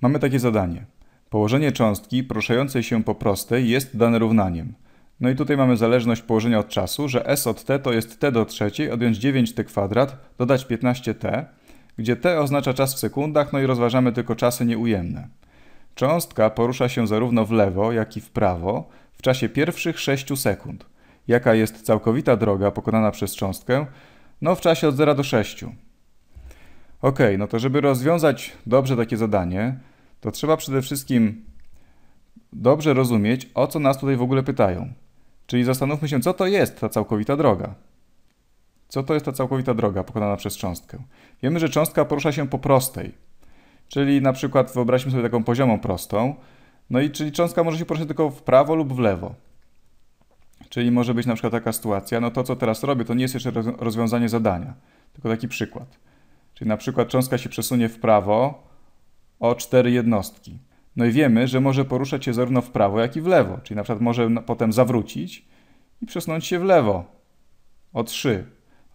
Mamy takie zadanie. Położenie cząstki poruszającej się po prostej jest dane równaniem. No i tutaj mamy zależność położenia od czasu, że s od t to jest t do trzeciej, odjąć 9t kwadrat, dodać 15t, gdzie t oznacza czas w sekundach, no i rozważamy tylko czasy nieujemne. Cząstka porusza się zarówno w lewo, jak i w prawo w czasie pierwszych 6 sekund. Jaka jest całkowita droga pokonana przez cząstkę? No w czasie od 0 do 6. Ok, no to żeby rozwiązać dobrze takie zadanie, to trzeba przede wszystkim dobrze rozumieć, o co nas tutaj w ogóle pytają. Czyli zastanówmy się, co to jest ta całkowita droga. Co to jest ta całkowita droga pokonana przez cząstkę? Wiemy, że cząstka porusza się po prostej. Czyli na przykład wyobraźmy sobie taką poziomą prostą. No i czyli cząstka może się poruszać tylko w prawo lub w lewo. Czyli może być na przykład taka sytuacja, no to co teraz robię, to nie jest jeszcze rozwiązanie zadania, tylko taki przykład. Czyli na przykład cząstka się przesunie w prawo, o cztery jednostki. No i wiemy, że może poruszać się zarówno w prawo, jak i w lewo, czyli na przykład może potem zawrócić i przesunąć się w lewo o 3.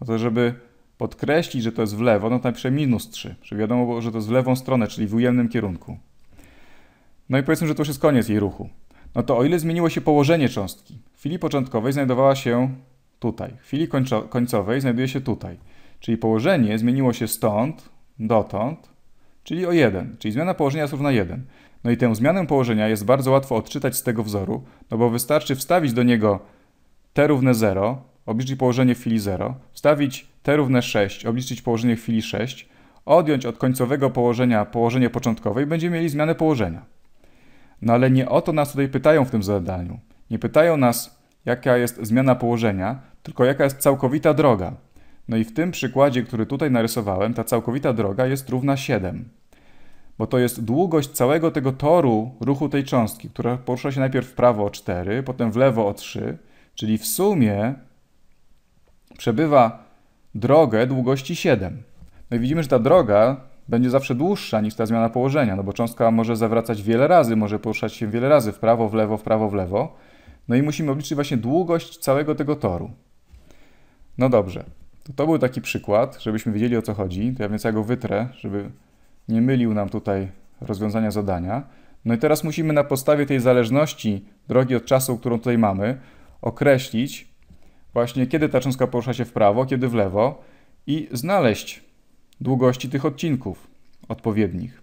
No to żeby podkreślić, że to jest w lewo, no to napiszę minus 3, żeby wiadomo było, że to jest w lewą stronę, czyli w ujemnym kierunku. No i powiedzmy, że to już jest koniec jej ruchu. No to o ile zmieniło się położenie cząstki? W chwili początkowej znajdowała się tutaj, w chwili końcowej znajduje się tutaj. Czyli położenie zmieniło się stąd dotąd, czyli o 1, czyli zmiana położenia jest równa 1. No i tę zmianę położenia jest bardzo łatwo odczytać z tego wzoru, no bo wystarczy wstawić do niego t równe 0, obliczyć położenie w chwili 0, wstawić t równe 6, obliczyć położenie w chwili 6, odjąć od końcowego położenia położenie początkowe i będziemy mieli zmianę położenia. No ale nie o to nas tutaj pytają w tym zadaniu. Nie pytają nas, jaka jest zmiana położenia, tylko jaka jest całkowita droga. No i w tym przykładzie, który tutaj narysowałem, ta całkowita droga jest równa 7. Bo to jest długość całego tego toru ruchu tej cząstki, która porusza się najpierw w prawo o 4, potem w lewo o 3, czyli w sumie przebywa drogę długości 7. No i widzimy, że ta droga będzie zawsze dłuższa niż ta zmiana położenia, no bo cząstka może zawracać wiele razy, może poruszać się wiele razy w prawo, w lewo, w prawo, w lewo. No i musimy obliczyć właśnie długość całego tego toru. No dobrze, to, to był taki przykład, żebyśmy wiedzieli o co chodzi. To ja więc ja go wytrę, żeby nie mylił nam tutaj rozwiązania zadania. No i teraz musimy na podstawie tej zależności drogi od czasu, którą tutaj mamy, określić właśnie kiedy ta cząstka porusza się w prawo, kiedy w lewo i znaleźć długości tych odcinków odpowiednich.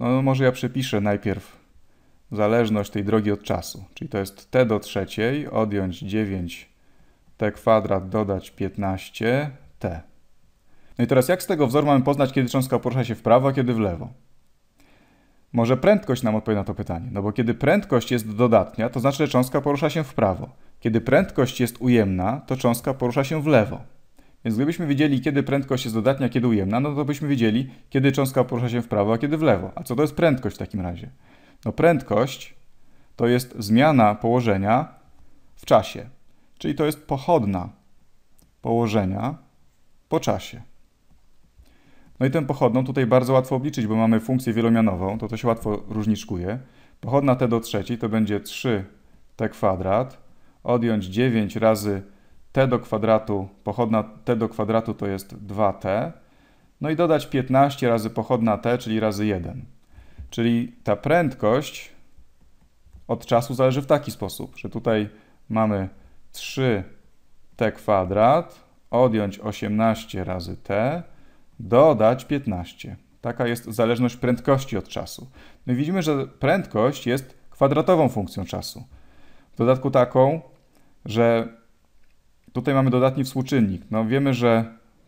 No, no może ja przepiszę najpierw zależność tej drogi od czasu, czyli to jest t do trzeciej odjąć 9 t kwadrat dodać 15t. No i teraz jak z tego wzoru mamy poznać, kiedy cząstka porusza się w prawo, a kiedy w lewo? Może prędkość nam odpowie na to pytanie, no bo kiedy prędkość jest dodatnia, to znaczy, że cząstka porusza się w prawo. Kiedy prędkość jest ujemna, to cząstka porusza się w lewo. Więc gdybyśmy wiedzieli, kiedy prędkość jest dodatnia, kiedy ujemna, no to byśmy wiedzieli, kiedy cząstka porusza się w prawo, a kiedy w lewo. A co to jest prędkość w takim razie? No prędkość to jest zmiana położenia w czasie czyli to jest pochodna położenia po czasie. No i tę pochodną tutaj bardzo łatwo obliczyć, bo mamy funkcję wielomianową, to to się łatwo różniczkuje. Pochodna t do trzeciej to będzie 3t kwadrat, odjąć 9 razy t do kwadratu, pochodna t do kwadratu to jest 2t, no i dodać 15 razy pochodna t, czyli razy 1. Czyli ta prędkość od czasu zależy w taki sposób, że tutaj mamy 3t kwadrat, odjąć 18 razy t, dodać 15. Taka jest zależność prędkości od czasu. My no widzimy, że prędkość jest kwadratową funkcją czasu. W dodatku taką, że tutaj mamy dodatni współczynnik. No wiemy, że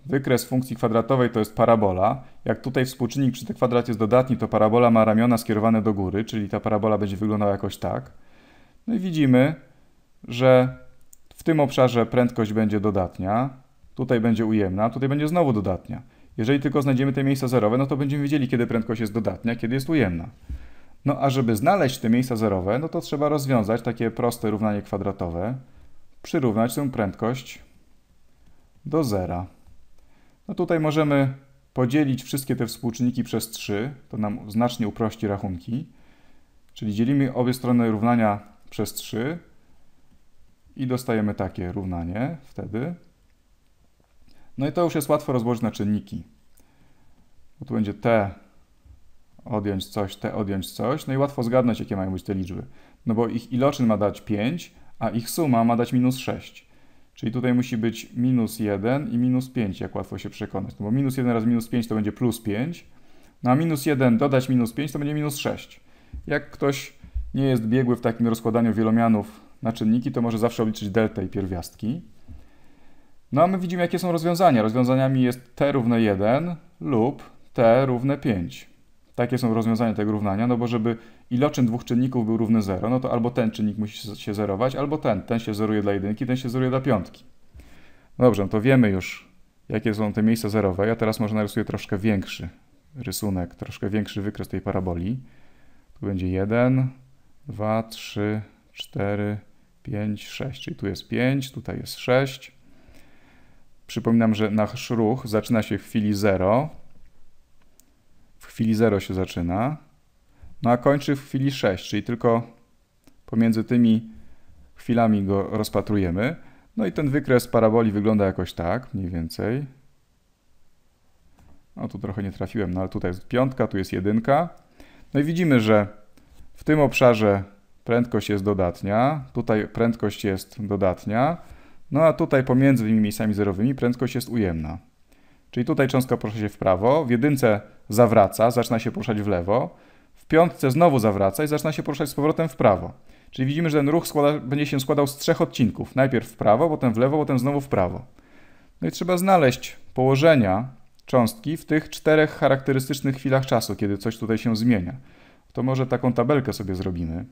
wykres funkcji kwadratowej to jest parabola. Jak tutaj współczynnik przy t kwadrat jest dodatni, to parabola ma ramiona skierowane do góry, czyli ta parabola będzie wyglądała jakoś tak. No i widzimy, że tym obszarze prędkość będzie dodatnia, tutaj będzie ujemna, tutaj będzie znowu dodatnia. Jeżeli tylko znajdziemy te miejsca zerowe, no to będziemy wiedzieli, kiedy prędkość jest dodatnia, kiedy jest ujemna. No a żeby znaleźć te miejsca zerowe, no to trzeba rozwiązać takie proste równanie kwadratowe, przyrównać tę prędkość do zera. No tutaj możemy podzielić wszystkie te współczynniki przez 3, to nam znacznie uprości rachunki. Czyli dzielimy obie strony równania przez 3, i dostajemy takie równanie wtedy. No i to już jest łatwo rozłożyć na czynniki. Bo tu będzie t odjąć coś, t odjąć coś, no i łatwo zgadnąć, jakie mają być te liczby. No bo ich iloczyn ma dać 5, a ich suma ma dać minus 6. Czyli tutaj musi być minus 1 i minus 5, jak łatwo się przekonać. No bo minus 1 razy minus 5 to będzie plus 5, no a minus 1 dodać minus 5 to będzie minus 6. Jak ktoś nie jest biegły w takim rozkładaniu wielomianów na czynniki, to może zawsze obliczyć delta i pierwiastki. No a my widzimy, jakie są rozwiązania. Rozwiązaniami jest t równe 1 lub t równe 5. Takie są rozwiązania tego równania, no bo żeby iloczyn dwóch czynników był równy 0, no to albo ten czynnik musi się zerować, albo ten. Ten się zeruje dla jedynki, ten się zeruje dla piątki. No, no to wiemy już, jakie są te miejsca zerowe. Ja teraz może narysuję troszkę większy rysunek, troszkę większy wykres tej paraboli. Tu będzie 1, 2, 3, 4, 5, 6. Czyli tu jest 5, tutaj jest 6. Przypominam, że nasz ruch zaczyna się w chwili 0. W chwili 0 się zaczyna. No a kończy w chwili 6, czyli tylko pomiędzy tymi chwilami go rozpatrujemy. No i ten wykres paraboli wygląda jakoś tak, mniej więcej. No tu trochę nie trafiłem, no ale tutaj jest piątka, tu jest jedynka. No i widzimy, że w tym obszarze prędkość jest dodatnia, tutaj prędkość jest dodatnia, no a tutaj pomiędzy tymi miejscami zerowymi prędkość jest ujemna. Czyli tutaj cząstka porusza się w prawo, w jedynce zawraca, zaczyna się poruszać w lewo, w piątce znowu zawraca i zaczyna się poruszać z powrotem w prawo. Czyli widzimy, że ten ruch składa, będzie się składał z trzech odcinków. Najpierw w prawo, potem w lewo, potem znowu w prawo. No i trzeba znaleźć położenia cząstki w tych czterech charakterystycznych chwilach czasu, kiedy coś tutaj się zmienia. To może taką tabelkę sobie zrobimy.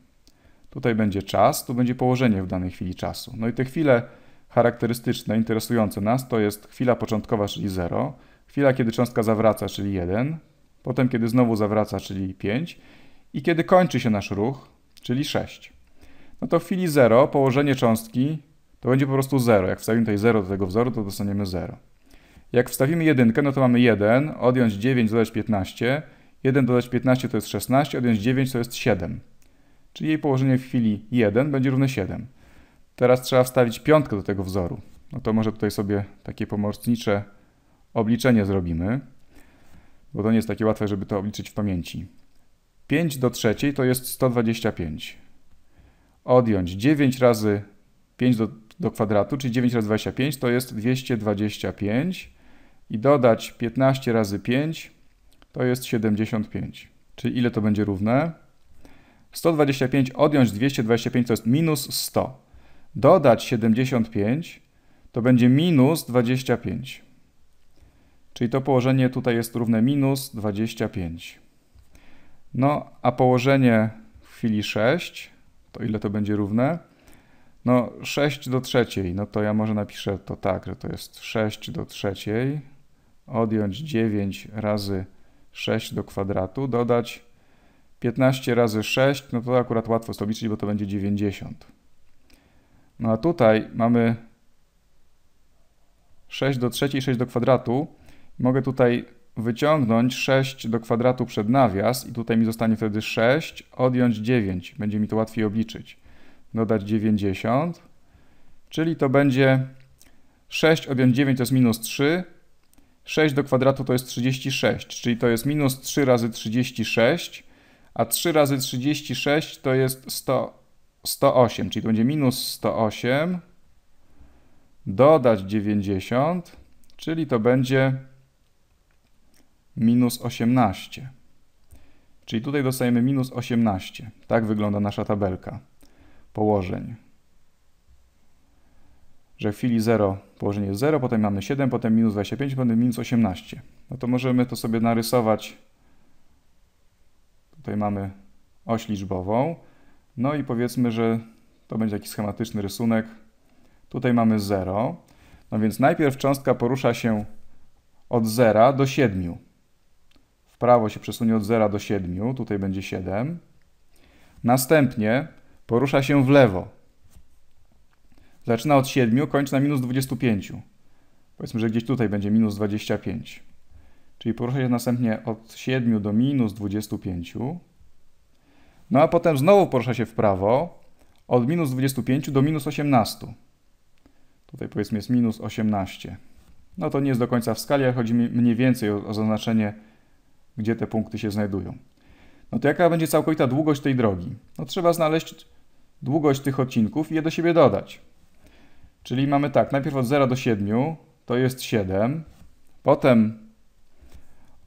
Tutaj będzie czas, tu będzie położenie w danej chwili czasu. No i te chwile charakterystyczne, interesujące nas, to jest chwila początkowa, czyli 0, chwila, kiedy cząstka zawraca, czyli 1, potem, kiedy znowu zawraca, czyli 5 i kiedy kończy się nasz ruch, czyli 6. No to w chwili 0 położenie cząstki to będzie po prostu 0. Jak wstawimy tutaj 0 do tego wzoru, to dostaniemy 0. Jak wstawimy 1, no to mamy 1, odjąć 9, dodać 15, 1 dodać 15 to jest 16, odjąć 9 to jest 7 czyli jej położenie w chwili 1 będzie równe 7. Teraz trzeba wstawić piątkę do tego wzoru. No to może tutaj sobie takie pomocnicze obliczenie zrobimy, bo to nie jest takie łatwe, żeby to obliczyć w pamięci. 5 do trzeciej to jest 125. Odjąć 9 razy 5 do, do kwadratu, czyli 9 razy 25 to jest 225 i dodać 15 razy 5 to jest 75. Czyli ile to będzie równe? 125 odjąć 225 to jest minus 100. Dodać 75 to będzie minus 25. Czyli to położenie tutaj jest równe minus 25. No, a położenie w chwili 6, to ile to będzie równe? No, 6 do trzeciej, no to ja może napiszę to tak, że to jest 6 do trzeciej, odjąć 9 razy 6 do kwadratu, dodać 15 razy 6, no to akurat łatwo stoliczyć, bo to będzie 90. No a tutaj mamy 6 do trzeciej, 6 do kwadratu. Mogę tutaj wyciągnąć 6 do kwadratu przed nawias i tutaj mi zostanie wtedy 6, odjąć 9. Będzie mi to łatwiej obliczyć. Dodać 90, czyli to będzie 6 odjąć 9 to jest minus 3, 6 do kwadratu to jest 36, czyli to jest minus 3 razy 36, a 3 razy 36 to jest 100, 108, czyli to będzie minus 108, dodać 90, czyli to będzie minus 18. Czyli tutaj dostajemy minus 18. Tak wygląda nasza tabelka położeń. Że w chwili 0 położenie jest 0, potem mamy 7, potem minus 25, potem minus 18. No to możemy to sobie narysować Tutaj mamy oś liczbową. No i powiedzmy, że to będzie taki schematyczny rysunek. Tutaj mamy 0. No więc najpierw cząstka porusza się od 0 do 7. W prawo się przesunie od 0 do 7. Tutaj będzie 7. Następnie porusza się w lewo. Zaczyna od 7, kończy na minus 25. Powiedzmy, że gdzieś tutaj będzie minus 25 czyli porusza się następnie od 7 do minus 25. No a potem znowu porusza się w prawo od minus 25 do minus 18. Tutaj powiedzmy jest minus 18. No to nie jest do końca w skali, ale chodzi mi mniej więcej o, o zaznaczenie, gdzie te punkty się znajdują. No to jaka będzie całkowita długość tej drogi? No trzeba znaleźć długość tych odcinków i je do siebie dodać. Czyli mamy tak, najpierw od 0 do 7 to jest 7, potem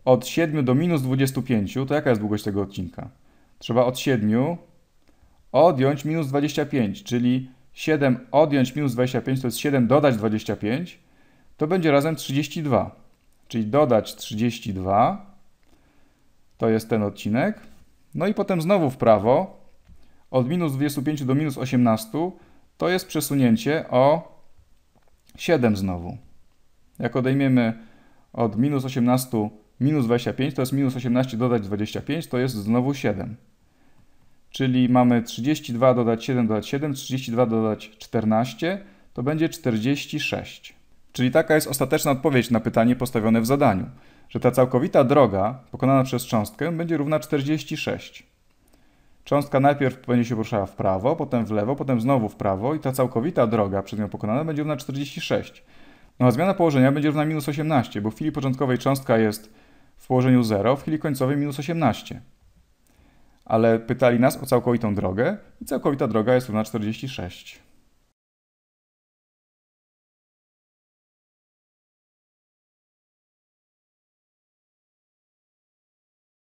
od 7 do minus 25, to jaka jest długość tego odcinka? Trzeba od 7 odjąć minus 25, czyli 7 odjąć minus 25 to jest 7 dodać 25, to będzie razem 32. Czyli dodać 32, to jest ten odcinek. No i potem znowu w prawo, od minus 25 do minus 18, to jest przesunięcie o 7 znowu. Jak odejmiemy od minus 18 minus 25 to jest minus 18 dodać 25 to jest znowu 7. Czyli mamy 32 dodać 7 dodać 7, 32 dodać 14 to będzie 46. Czyli taka jest ostateczna odpowiedź na pytanie postawione w zadaniu, że ta całkowita droga pokonana przez cząstkę będzie równa 46. Cząstka najpierw będzie się poruszała w prawo, potem w lewo, potem znowu w prawo i ta całkowita droga przed nią pokonana będzie równa 46. No a zmiana położenia będzie równa minus 18, bo w chwili początkowej cząstka jest w położeniu 0 w chwili końcowej minus 18. Ale pytali nas o całkowitą drogę i całkowita droga jest równa 46.